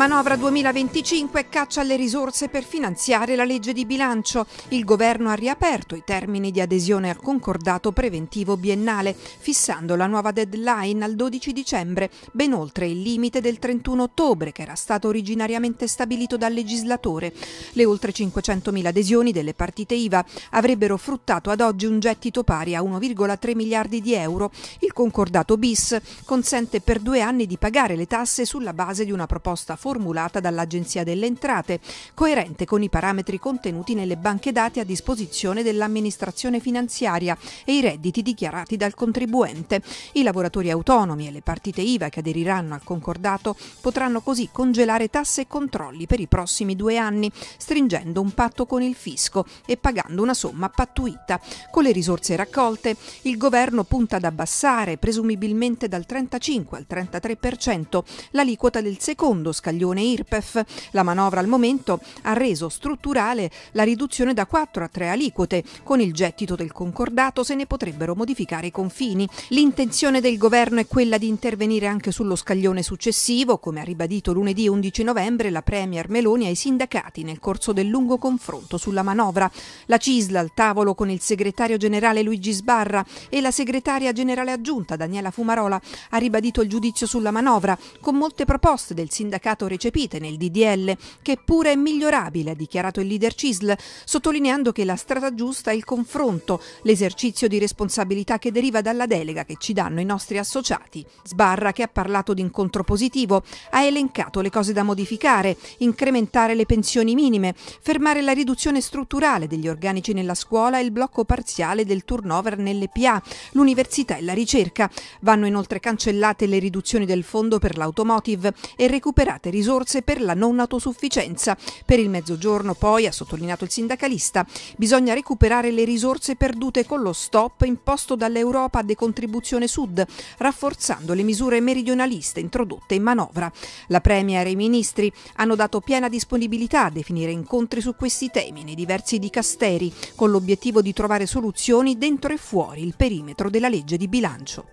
Manovra 2025 caccia le risorse per finanziare la legge di bilancio. Il governo ha riaperto i termini di adesione al concordato preventivo biennale, fissando la nuova deadline al 12 dicembre, ben oltre il limite del 31 ottobre che era stato originariamente stabilito dal legislatore. Le oltre 500.000 adesioni delle partite IVA avrebbero fruttato ad oggi un gettito pari a 1,3 miliardi di euro. Il concordato bis consente per due anni di pagare le tasse sulla base di una proposta fondamentale formulata dall'Agenzia delle Entrate, coerente con i parametri contenuti nelle banche dati a disposizione dell'amministrazione finanziaria e i redditi dichiarati dal contribuente. I lavoratori autonomi e le partite IVA che aderiranno al concordato potranno così congelare tasse e controlli per i prossimi due anni, stringendo un patto con il fisco e pagando una somma pattuita. Con le risorse raccolte, il governo punta ad abbassare, presumibilmente dal 35 al 33%, l'aliquota del secondo scaglione milione IRPEF. La manovra al momento ha reso strutturale la riduzione da 4 a 3 aliquote. Con il gettito del concordato se ne potrebbero modificare i confini. L'intenzione del governo è quella di intervenire anche sullo scaglione successivo, come ha ribadito lunedì 11 novembre la Premier Meloni ai sindacati nel corso del lungo confronto sulla manovra. La CISL al tavolo con il segretario generale Luigi Sbarra e la segretaria generale aggiunta Daniela Fumarola ha ribadito il giudizio sulla manovra con molte proposte del sindacato recepite nel DDL, che pure è migliorabile, ha dichiarato il leader CISL, sottolineando che la strada giusta è il confronto, l'esercizio di responsabilità che deriva dalla delega che ci danno i nostri associati. Sbarra, che ha parlato di incontro positivo, ha elencato le cose da modificare, incrementare le pensioni minime, fermare la riduzione strutturale degli organici nella scuola e il blocco parziale del turnover nelle PA, l'università e la ricerca. Vanno inoltre cancellate le riduzioni del fondo per l'automotive e recuperate risorse risorse per la non autosufficienza. Per il mezzogiorno poi, ha sottolineato il sindacalista, bisogna recuperare le risorse perdute con lo stop imposto dall'Europa a decontribuzione sud, rafforzando le misure meridionaliste introdotte in manovra. La Premier e i ministri hanno dato piena disponibilità a definire incontri su questi temi nei diversi dicasteri, con l'obiettivo di trovare soluzioni dentro e fuori il perimetro della legge di bilancio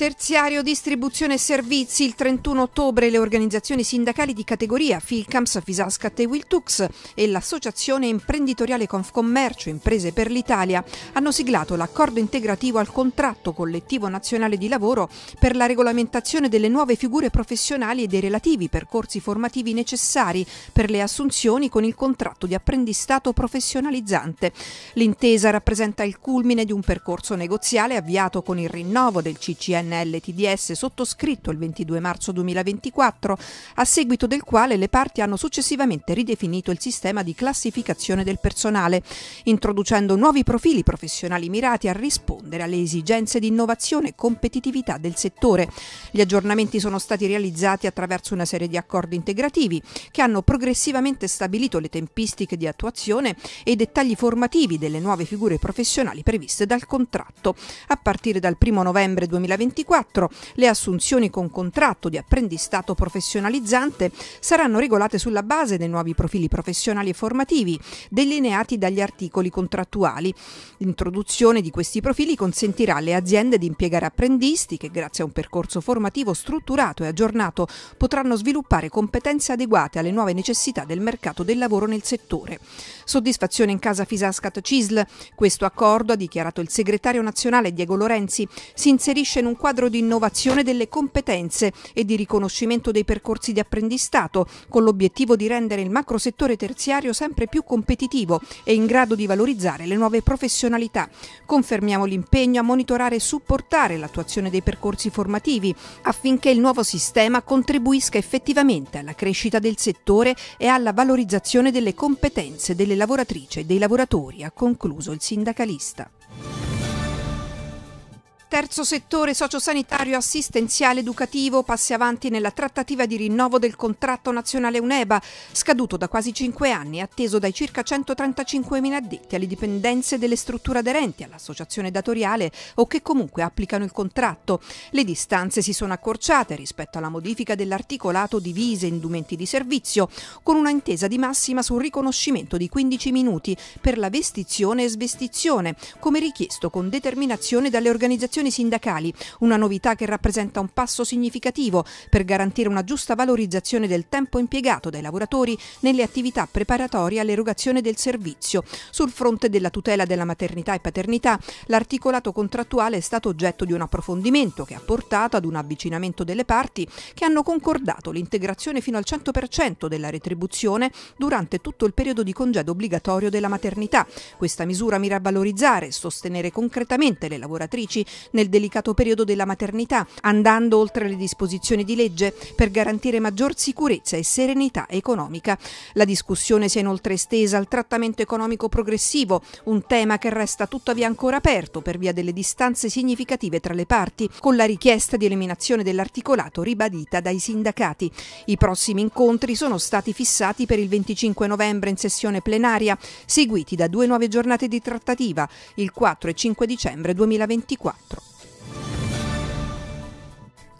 terziario, distribuzione e servizi. Il 31 ottobre le organizzazioni sindacali di categoria Filcams, Fisascat e Wiltux e l'Associazione Imprenditoriale Confcommercio Imprese per l'Italia hanno siglato l'accordo integrativo al contratto collettivo nazionale di lavoro per la regolamentazione delle nuove figure professionali e dei relativi percorsi formativi necessari per le assunzioni con il contratto di apprendistato professionalizzante. L'intesa rappresenta il culmine di un percorso negoziale avviato con il rinnovo del CCN CNL-TDS sottoscritto il 22 marzo 2024, a seguito del quale le parti hanno successivamente ridefinito il sistema di classificazione del personale, introducendo nuovi profili professionali mirati a rispondere alle esigenze di innovazione e competitività del settore. Gli aggiornamenti sono stati realizzati attraverso una serie di accordi integrativi che hanno progressivamente stabilito le tempistiche di attuazione e i dettagli formativi delle nuove figure professionali previste dal contratto. A partire dal 1 novembre 2024 2024 le assunzioni con contratto di apprendistato professionalizzante saranno regolate sulla base dei nuovi profili professionali e formativi delineati dagli articoli contrattuali. L'introduzione di questi profili consentirà alle aziende di impiegare apprendisti che grazie a un percorso formativo strutturato e aggiornato potranno sviluppare competenze adeguate alle nuove necessità del mercato del lavoro nel settore. Soddisfazione in casa Fisascat CISL. Questo accordo, ha dichiarato il segretario nazionale Diego Lorenzi, si inserisce in un quadro di innovazione delle competenze e di riconoscimento dei percorsi di apprendistato, con l'obiettivo di rendere il macrosettore terziario sempre più competitivo e in grado di valorizzare le nuove professionalità. Confermiamo l'impegno a monitorare e supportare l'attuazione dei percorsi formativi affinché il nuovo sistema contribuisca effettivamente alla crescita del settore e alla valorizzazione delle competenze delle lavoratrici e dei lavoratori, ha concluso il sindacalista terzo settore sociosanitario assistenziale educativo passi avanti nella trattativa di rinnovo del contratto nazionale UNEBA, scaduto da quasi cinque anni e atteso dai circa 135.000 addetti alle dipendenze delle strutture aderenti all'associazione datoriale o che comunque applicano il contratto. Le distanze si sono accorciate rispetto alla modifica dell'articolato divise indumenti di servizio, con una intesa di massima sul riconoscimento di 15 minuti per la vestizione e svestizione, come richiesto con determinazione dalle organizzazioni associazioni sindacali, una novità che rappresenta un passo significativo per garantire una giusta valorizzazione del tempo impiegato dai lavoratori nelle attività preparatorie all'erogazione del servizio. Sul fronte della tutela della maternità e paternità, l'articolato contrattuale è stato oggetto di un approfondimento che ha portato ad un avvicinamento delle parti che hanno concordato l'integrazione fino al 100% della retribuzione durante tutto il periodo di congedo obbligatorio della maternità. Questa misura mira a valorizzare e sostenere concretamente le lavoratrici nel delicato periodo della maternità, andando oltre le disposizioni di legge per garantire maggior sicurezza e serenità economica. La discussione si è inoltre estesa al trattamento economico progressivo, un tema che resta tuttavia ancora aperto per via delle distanze significative tra le parti, con la richiesta di eliminazione dell'articolato ribadita dai sindacati. I prossimi incontri sono stati fissati per il 25 novembre in sessione plenaria, seguiti da due nuove giornate di trattativa, il 4 e 5 dicembre 2024.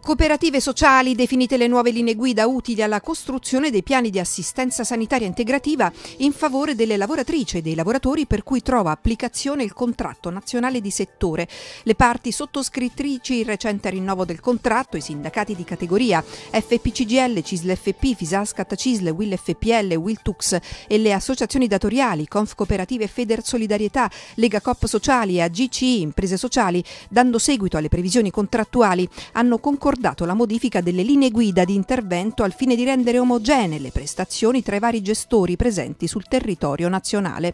Cooperative sociali, definite le nuove linee guida utili alla costruzione dei piani di assistenza sanitaria integrativa in favore delle lavoratrici e dei lavoratori per cui trova applicazione il contratto nazionale di settore. Le parti sottoscrittrici il recente rinnovo del contratto, i sindacati di categoria FPCGL, CISL-FP, Fisascat CISL, wil WILTUX e le associazioni datoriali, Conf Cooperative Feder Solidarietà, Lega Coop Sociali e AGCI, Imprese Sociali, dando seguito alle previsioni contrattuali, hanno concordato accordato la modifica delle linee guida di intervento al fine di rendere omogenee le prestazioni tra i vari gestori presenti sul territorio nazionale.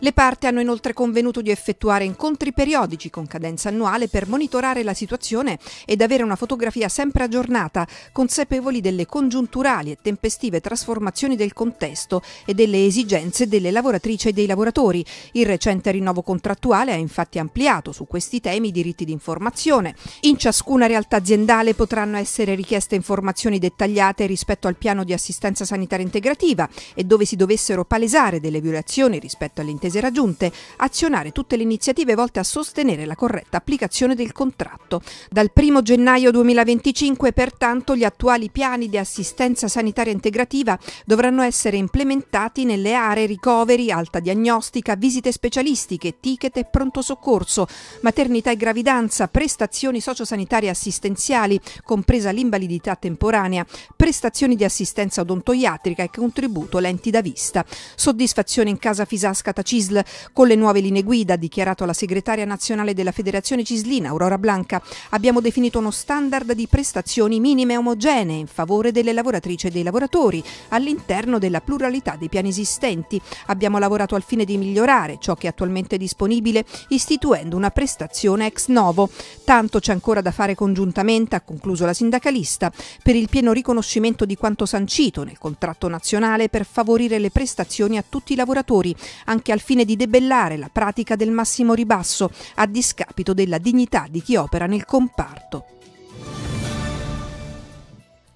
Le parti hanno inoltre convenuto di effettuare incontri periodici con cadenza annuale per monitorare la situazione ed avere una fotografia sempre aggiornata, consapevoli delle congiunturali e tempestive trasformazioni del contesto e delle esigenze delle lavoratrici e dei lavoratori. Il recente rinnovo contrattuale ha infatti ampliato su questi temi i diritti di informazione. In ciascuna realtà aziendale potranno essere richieste informazioni dettagliate rispetto al piano di assistenza sanitaria integrativa e dove si dovessero palesare delle violazioni rispetto alle intese raggiunte, azionare tutte le iniziative volte a sostenere la corretta applicazione del contratto. Dal 1 gennaio 2025, pertanto, gli attuali piani di assistenza sanitaria integrativa dovranno essere implementati nelle aree ricoveri, alta diagnostica, visite specialistiche, ticket e pronto soccorso, maternità e gravidanza, prestazioni sociosanitarie assistenziali, compresa l'invalidità temporanea, prestazioni di assistenza odontoiatrica e contributo lenti da vista. Soddisfazione in casa Fisascata Cisl con le nuove linee guida, ha dichiarato la segretaria nazionale della Federazione Cislina, Aurora Blanca. Abbiamo definito uno standard di prestazioni minime omogenee in favore delle lavoratrici e dei lavoratori all'interno della pluralità dei piani esistenti. Abbiamo lavorato al fine di migliorare ciò che è attualmente disponibile istituendo una prestazione ex novo. Tanto c'è ancora da fare congiuntamente a concludere concluso la sindacalista, per il pieno riconoscimento di quanto sancito nel contratto nazionale per favorire le prestazioni a tutti i lavoratori, anche al fine di debellare la pratica del massimo ribasso, a discapito della dignità di chi opera nel comparto.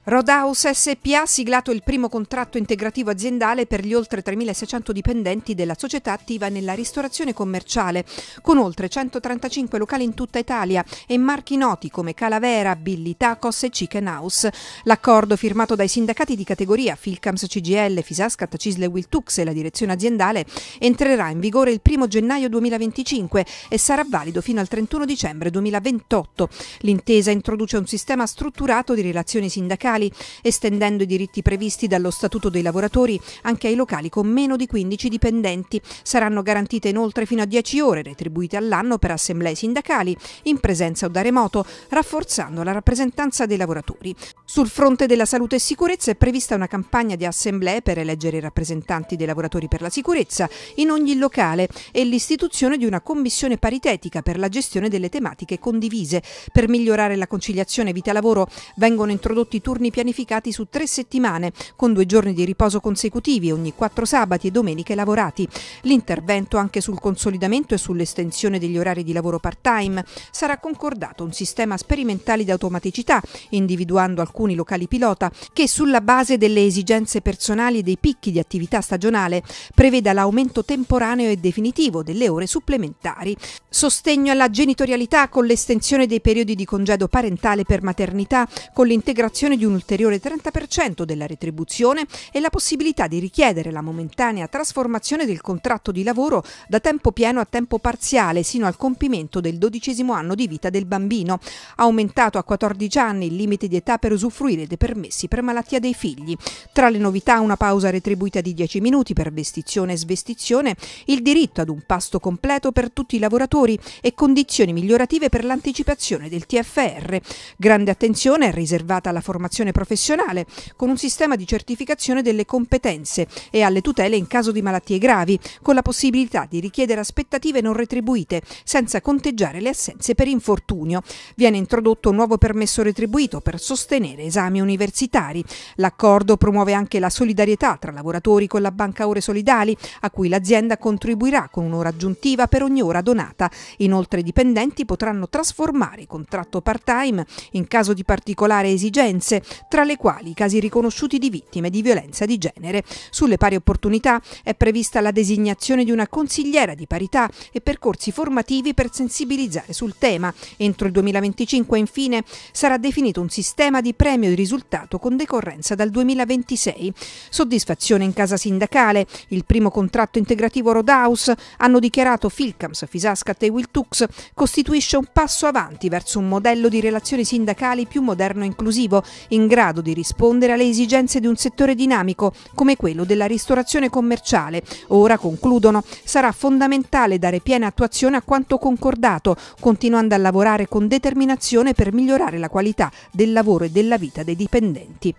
Rodhouse SPA ha siglato il primo contratto integrativo aziendale per gli oltre 3.600 dipendenti della società attiva nella ristorazione commerciale, con oltre 135 locali in tutta Italia e marchi noti come Calavera, Billy Tacos e Chicken House. L'accordo firmato dai sindacati di categoria Filcams CGL, Fisascat, Cisle Wiltux e la direzione aziendale entrerà in vigore il 1 gennaio 2025 e sarà valido fino al 31 dicembre 2028. L'intesa introduce un sistema strutturato di relazioni sindacali locali, estendendo i diritti previsti dallo Statuto dei lavoratori anche ai locali con meno di 15 dipendenti. Saranno garantite inoltre fino a 10 ore retribuite all'anno per assemblee sindacali, in presenza o da remoto, rafforzando la rappresentanza dei lavoratori. Sul fronte della salute e sicurezza è prevista una campagna di assemblee per eleggere i rappresentanti dei lavoratori per la sicurezza in ogni locale e l'istituzione di una commissione paritetica per la gestione delle tematiche condivise. Per migliorare la conciliazione vita-lavoro vengono introdotti turni turni pianificati su tre settimane, con due giorni di riposo consecutivi ogni quattro sabati e domeniche lavorati. L'intervento anche sul consolidamento e sull'estensione degli orari di lavoro part-time sarà concordato un sistema sperimentale di automaticità, individuando alcuni locali pilota, che sulla base delle esigenze personali e dei picchi di attività stagionale preveda l'aumento temporaneo e definitivo delle ore supplementari. Sostegno alla genitorialità con l'estensione dei periodi di congedo parentale per maternità, con l'integrazione di un un ulteriore 30% della retribuzione e la possibilità di richiedere la momentanea trasformazione del contratto di lavoro da tempo pieno a tempo parziale sino al compimento del dodicesimo anno di vita del bambino. Aumentato a 14 anni il limite di età per usufruire dei permessi per malattia dei figli. Tra le novità una pausa retribuita di 10 minuti per vestizione e svestizione, il diritto ad un pasto completo per tutti i lavoratori e condizioni migliorative per l'anticipazione del TFR. Grande attenzione è riservata alla formazione formazione professionale con un sistema di certificazione delle competenze e alle tutele in caso di malattie gravi, con la possibilità di richiedere aspettative non retribuite senza conteggiare le assenze per infortunio. Viene introdotto un nuovo permesso retribuito per sostenere esami universitari. L'accordo promuove anche la solidarietà tra lavoratori con la Banca Ore Solidali, a cui l'azienda contribuirà con un'ora aggiuntiva per ogni ora donata. Inoltre i dipendenti potranno trasformare contratto part-time in caso di particolari esigenze tra le quali i casi riconosciuti di vittime di violenza di genere. Sulle pari opportunità è prevista la designazione di una consigliera di parità e percorsi formativi per sensibilizzare sul tema. Entro il 2025 infine sarà definito un sistema di premio di risultato con decorrenza dal 2026. Soddisfazione in casa sindacale, il primo contratto integrativo Rodaus, hanno dichiarato Filcams, Fisascat e Wiltux, costituisce un passo avanti verso un modello di relazioni sindacali più moderno e inclusivo, in in grado di rispondere alle esigenze di un settore dinamico come quello della ristorazione commerciale. Ora, concludono, sarà fondamentale dare piena attuazione a quanto concordato, continuando a lavorare con determinazione per migliorare la qualità del lavoro e della vita dei dipendenti.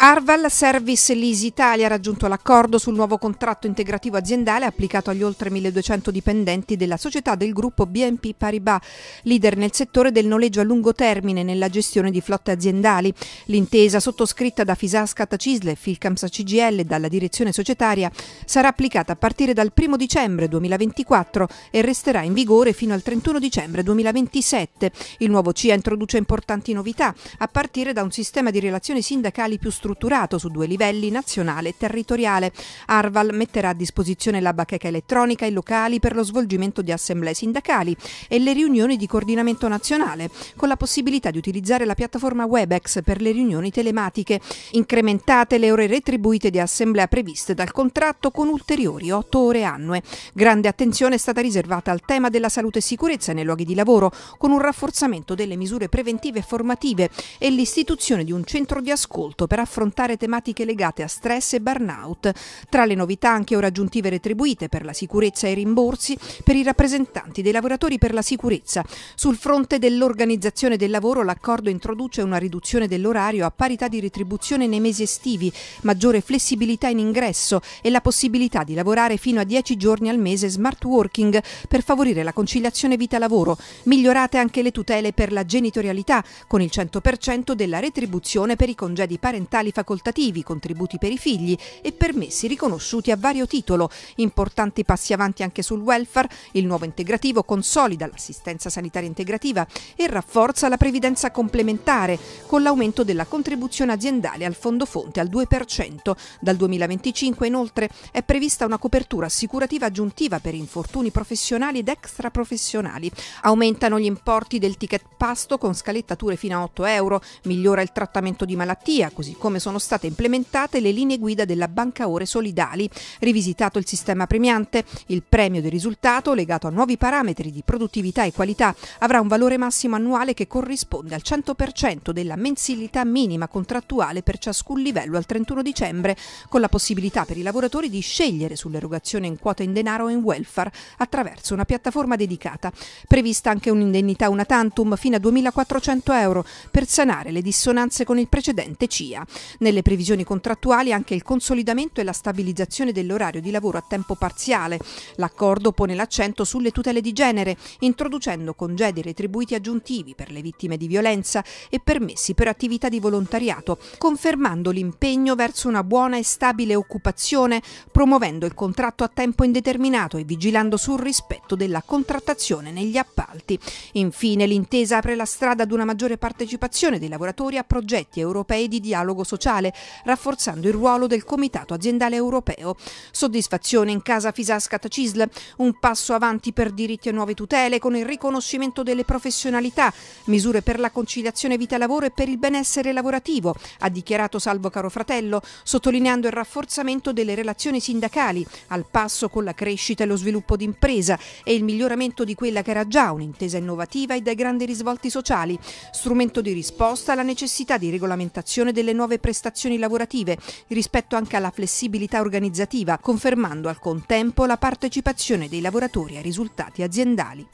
Arval Service Lease Italia ha raggiunto l'accordo sul nuovo contratto integrativo aziendale applicato agli oltre 1200 dipendenti della società del gruppo BNP Paribas, leader nel settore del noleggio a lungo termine nella gestione di flotte aziendali. L'intesa sottoscritta da Fisascat Cisle, Filcamsa CGL e dalla direzione societaria sarà applicata a partire dal 1 dicembre 2024 e resterà in vigore fino al 31 dicembre 2027. Il nuovo CIA introduce importanti novità, a partire da un sistema di relazioni sindacali più strutturato strutturato su due livelli, nazionale e territoriale. Arval metterà a disposizione la bacheca elettronica e locali per lo svolgimento di assemblee sindacali e le riunioni di coordinamento nazionale, con la possibilità di utilizzare la piattaforma Webex per le riunioni telematiche, incrementate le ore retribuite di assemblea previste dal contratto con ulteriori 8 ore annue. Grande attenzione è stata riservata al tema della salute e sicurezza nei luoghi di lavoro, con un rafforzamento delle misure preventive e formative e l'istituzione di un centro di ascolto per affrontare affrontare tematiche legate a stress e burnout. Tra le novità anche ora aggiuntive retribuite per la sicurezza e i rimborsi per i rappresentanti dei lavoratori per la sicurezza. Sul fronte dell'organizzazione del lavoro l'accordo introduce una riduzione dell'orario a parità di retribuzione nei mesi estivi, maggiore flessibilità in ingresso e la possibilità di lavorare fino a 10 giorni al mese smart working per favorire la conciliazione vita-lavoro. Migliorate anche le tutele per la genitorialità con il 100% della retribuzione per i congedi parentali speciali facoltativi, contributi per i figli e permessi riconosciuti a vario titolo. Importanti passi avanti anche sul welfare, il nuovo integrativo consolida l'assistenza sanitaria integrativa e rafforza la previdenza complementare con l'aumento della contribuzione aziendale al fondo fonte al 2%. Dal 2025 inoltre è prevista una copertura assicurativa aggiuntiva per infortuni professionali ed extraprofessionali. Aumentano gli importi del ticket pasto con scalettature fino a 8 euro, migliora il trattamento di malattia, così come come sono state implementate le linee guida della banca ore solidali, rivisitato il sistema premiante, il premio del risultato legato a nuovi parametri di produttività e qualità avrà un valore massimo annuale che corrisponde al 100% della mensilità minima contrattuale per ciascun livello al 31 dicembre, con la possibilità per i lavoratori di scegliere sull'erogazione in quota in denaro o in welfare attraverso una piattaforma dedicata. Prevista anche un'indennità una tantum fino a 2.400 euro per sanare le dissonanze con il precedente CIA. Nelle previsioni contrattuali anche il consolidamento e la stabilizzazione dell'orario di lavoro a tempo parziale. L'accordo pone l'accento sulle tutele di genere, introducendo congedi retribuiti aggiuntivi per le vittime di violenza e permessi per attività di volontariato, confermando l'impegno verso una buona e stabile occupazione, promuovendo il contratto a tempo indeterminato e vigilando sul rispetto della contrattazione negli appalti. Infine l'intesa apre la strada ad una maggiore partecipazione dei lavoratori a progetti europei di dialogo sociale, rafforzando il ruolo del Comitato Aziendale Europeo. Soddisfazione in casa Fisascat Cisl, un passo avanti per diritti e nuove tutele con il riconoscimento delle professionalità, misure per la conciliazione vita-lavoro e per il benessere lavorativo, ha dichiarato Salvo Caro Fratello, sottolineando il rafforzamento delle relazioni sindacali, al passo con la crescita e lo sviluppo d'impresa e il miglioramento di quella che era già un'intesa innovativa e dai grandi risvolti sociali, strumento di risposta alla necessità di regolamentazione delle nuove prestazioni lavorative, rispetto anche alla flessibilità organizzativa, confermando al contempo la partecipazione dei lavoratori ai risultati aziendali.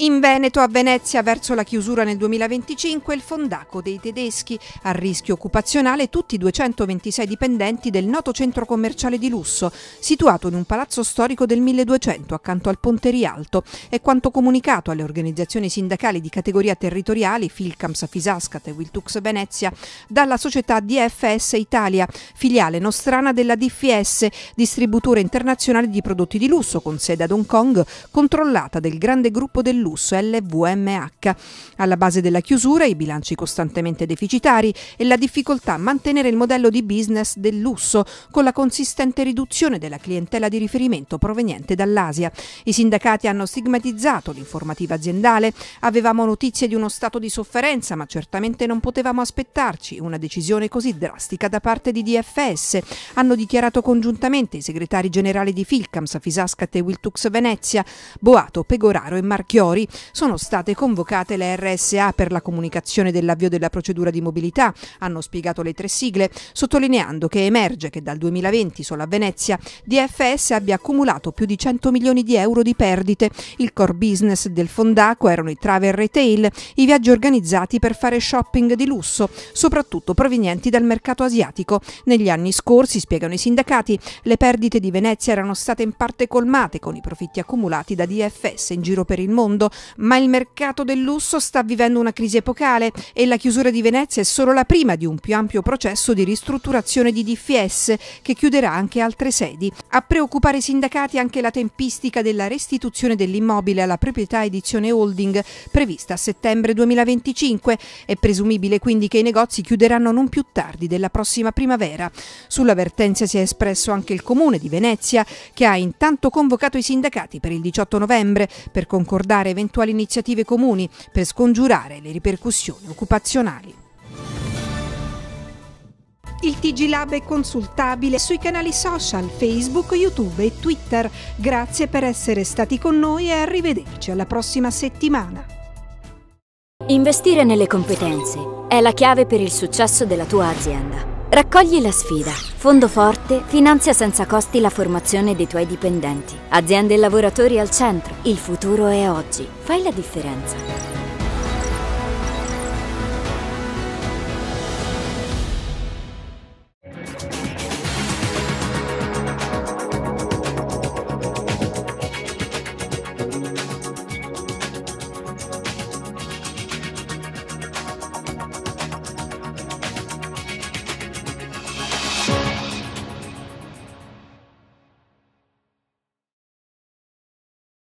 In Veneto, a Venezia, verso la chiusura nel 2025, il fondaco dei tedeschi. A rischio occupazionale tutti i 226 dipendenti del noto centro commerciale di lusso, situato in un palazzo storico del 1200 accanto al Ponte Rialto. È quanto comunicato alle organizzazioni sindacali di categoria territoriali, Filcams Fisascat e Wiltux Venezia, dalla società DFS Italia, filiale nostrana della DFS, distributore internazionale di prodotti di lusso con sede ad Hong Kong, controllata del grande gruppo del lusso lusso LVMH. Alla base della chiusura i bilanci costantemente deficitari e la difficoltà a mantenere il modello di business del lusso con la consistente riduzione della clientela di riferimento proveniente dall'Asia. I sindacati hanno stigmatizzato l'informativa aziendale, avevamo notizie di uno stato di sofferenza ma certamente non potevamo aspettarci una decisione così drastica da parte di DFS, hanno dichiarato congiuntamente i segretari generali di Filcams, Fisascat e Wiltux Venezia, Boato, Pegoraro e Marchiori lavoratori, sono state convocate le RSA per la comunicazione dell'avvio della procedura di mobilità, hanno spiegato le tre sigle, sottolineando che emerge che dal 2020 solo a Venezia DFS abbia accumulato più di 100 milioni di euro di perdite. Il core business del Fondaco erano i travel retail, i viaggi organizzati per fare shopping di lusso, soprattutto provenienti dal mercato asiatico. Negli anni scorsi, spiegano i sindacati, le perdite di Venezia erano state in parte colmate con i profitti accumulati da DFS in giro per il mondo ma il mercato del lusso sta vivendo una crisi epocale e la chiusura di Venezia è solo la prima di un più ampio processo di ristrutturazione di DFS che chiuderà anche altre sedi. A preoccupare i sindacati anche la tempistica della restituzione dell'immobile alla proprietà edizione holding prevista a settembre 2025. È presumibile quindi che i negozi chiuderanno non più tardi della prossima primavera. Sull'avvertenza si è espresso anche il Comune di Venezia che ha intanto convocato i sindacati per il 18 novembre per concordare eventuali iniziative comuni per scongiurare le ripercussioni occupazionali. Il TG Lab è consultabile sui canali social Facebook, YouTube e Twitter. Grazie per essere stati con noi e arrivederci alla prossima settimana. Investire nelle competenze è la chiave per il successo della tua azienda. Raccogli la sfida. Fondo Forte finanzia senza costi la formazione dei tuoi dipendenti. Aziende e lavoratori al centro. Il futuro è oggi. Fai la differenza.